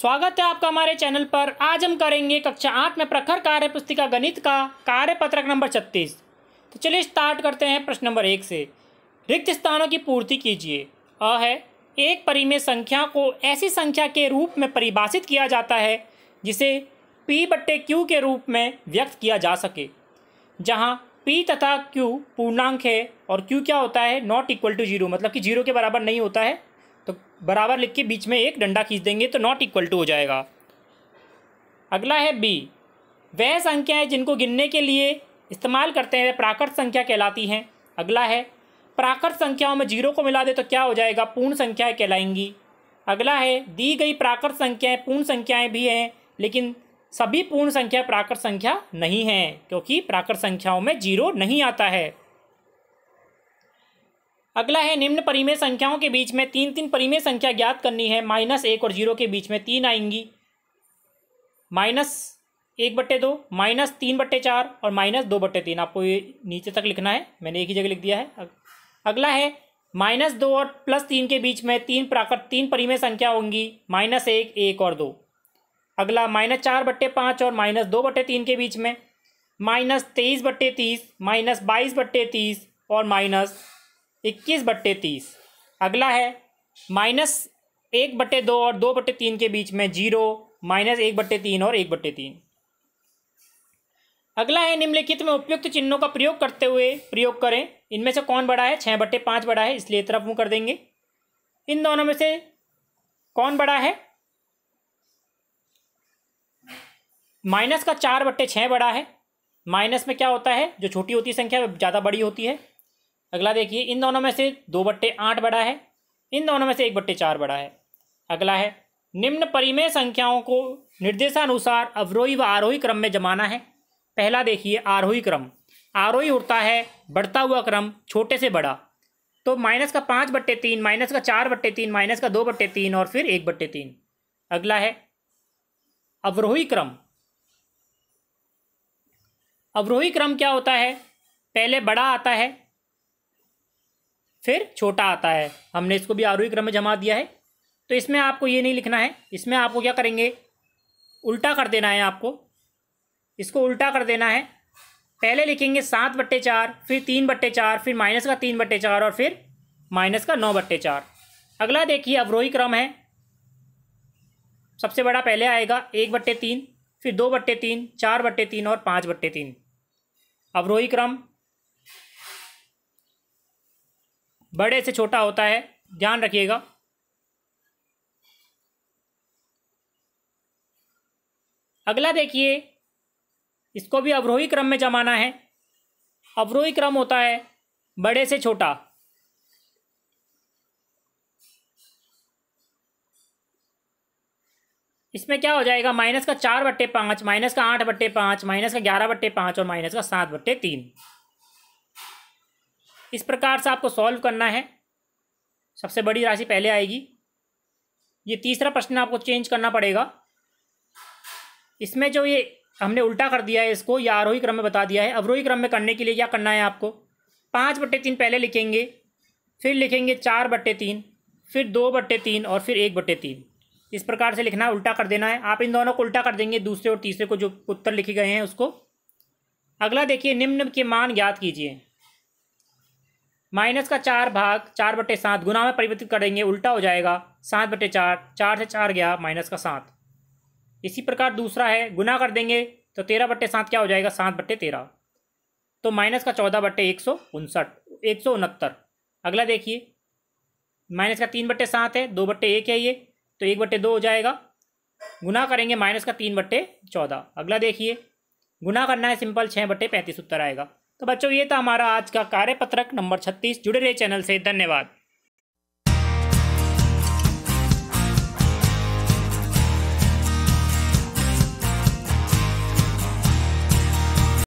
स्वागत है आपका हमारे चैनल पर आज हम करेंगे कक्षा आठ में प्रखर कार्य पुस्तिका गणित का कार्य पत्रक नंबर छत्तीस तो चलिए स्टार्ट करते हैं प्रश्न नंबर एक से रिक्त स्थानों की पूर्ति कीजिए अ है एक परिमेय संख्या को ऐसी संख्या के रूप में परिभाषित किया जाता है जिसे पी बट्टे क्यू के रूप में व्यक्त किया जा सके जहाँ पी तथा क्यू पूर्णांक है और क्यू क्या होता है नॉट इक्वल टू जीरो मतलब कि जीरो के बराबर नहीं होता है तो बराबर लिख के बीच में एक डंडा खींच देंगे तो नॉट इक्वल टू हो जाएगा अगला है बी वह संख्याएं जिनको गिनने के लिए इस्तेमाल करते हैं प्राकृत संख्या कहलाती हैं अगला है प्राकृत संख्याओं में जीरो को मिला दे तो क्या हो जाएगा पूर्ण संख्याएं कहलाएंगी अगला है दी गई प्राकृत संख्याएं पूर्ण संख्याएं भी हैं लेकिन सभी पूर्ण संख्या प्राकृत संख्या नहीं हैं क्योंकि प्राकृत संख्याओं में जीरो नहीं आता है अगला है निम्न परिमेय संख्याओं के बीच में तीन तीन परिमेय संख्या ज्ञात करनी है माइनस एक और जीरो के बीच में तीन आएंगी माइनस एक बट्टे दो माइनस तीन बट्टे चार और माइनस दो बट्टे तीन आपको ये नीचे तक लिखना है मैंने एक ही जगह लिख दिया है अगला है माइनस दो और प्लस तीन के बीच में तीन प्राकृत तीन परिमेय संख्या होंगी माइनस एक एक और दो अगला माइनस चार बट्टे पाँच और माइनस दो बट्टे तीन के बीच में माइनस तेईस बट्टे तीस माइनस बाईस बट्टे तीस और माइनस इक्कीस बट्टे तीस अगला है माइनस एक बट्टे दो और दो बट्टे तीन के बीच में जीरो माइनस एक बट्टे तीन और एक बट्टे तीन अगला है निम्नलिखित में उपयुक्त चिन्हों का प्रयोग करते हुए प्रयोग करें इनमें से कौन बड़ा है छः बट्टे पाँच बड़ा है इसलिए तरफ मुँह कर देंगे इन दोनों में से कौन बड़ा है माइनस का चार बट्टे छः बड़ा है माइनस में क्या होता है जो छोटी होती संख्या ज़्यादा बड़ी होती है अगला देखिए इन दोनों में से दो बट्टे आठ बड़ा है इन दोनों में से एक बट्टे चार बड़ा है अगला है निम्न परिमेय संख्याओं को निर्देशानुसार अवरोही व आरोही क्रम में जमाना है पहला देखिए आरोही क्रम आरोही उठता है बढ़ता हुआ क्रम छोटे से बड़ा तो माइनस का पाँच बट्टे तीन माइनस का चार बट्टे तीन माइनस का दो बट्टे तीन और फिर एक बट्टे तीन अगला है अवरोही क्रम अवरोही क्रम क्या होता है पहले बड़ा आता है फिर छोटा आता है हमने इसको भी आरोही क्रम में जमा दिया है तो इसमें आपको ये नहीं लिखना है इसमें आपको क्या करेंगे उल्टा कर देना है आपको इसको उल्टा कर देना है पहले लिखेंगे सात बट्टे चार फिर तीन बट्टे चार फिर माइनस का तीन बट्टे चार और फिर माइनस का नौ बट्टे चार अगला देखिए अवरोही क्रम है सबसे बड़ा पहले आएगा एक बट्टे तीन फिर दो बट्टे तीन चार बट्टे तीन और पाँच बट्टे तीन अवरोही क्रम बड़े से छोटा होता है ध्यान रखिएगा अगला देखिए इसको भी अवरोही क्रम में जमाना है अवरोही क्रम होता है बड़े से छोटा इसमें क्या हो जाएगा माइनस का चार बट्टे पाँच माइनस का आठ बट्टे पाँच माइनस का ग्यारह बट्टे पाँच और माइनस का सात बट्टे तीन इस प्रकार से आपको सॉल्व करना है सबसे बड़ी राशि पहले आएगी ये तीसरा प्रश्न आपको चेंज करना पड़ेगा इसमें जो ये हमने उल्टा कर दिया है इसको या आरोही क्रम में बता दिया है अवरोही क्रम में करने के लिए क्या करना है आपको पाँच बट्टे तीन पहले लिखेंगे फिर लिखेंगे चार बट्टे तीन फिर दो बट्टे तीन और फिर एक बट्टे तीन इस प्रकार से लिखना है उल्टा कर देना है आप इन दोनों को उल्टा कर देंगे दूसरे और तीसरे को जो उत्तर लिखे गए हैं उसको अगला देखिए निम्न के मान ज्ञात कीजिए माइनस का चार भाग चार बटे सात गुना में परिवर्तित करेंगे उल्टा हो जाएगा सात बटे चार चार से चार गया माइनस का सात इसी प्रकार दूसरा है गुना कर देंगे तो तेरह बट्टे सात क्या हो जाएगा सात बट्टे तेरह तो माइनस का चौदह बट्टे एक सौ उनसठ एक सौ उनहत्तर अगला देखिए माइनस का तीन बट्टे सात है दो बट्टे एक है ये तो एक बट्टे दो हो जाएगा गुना करेंगे माइनस का तीन बट्टे चौदह अगला देखिए गुना करना है सिंपल छः बट्टे पैंतीस उत्तर आएगा तो बच्चों ये था हमारा आज का कार्यपत्रक नंबर छत्तीस जुड़े रहे चैनल से धन्यवाद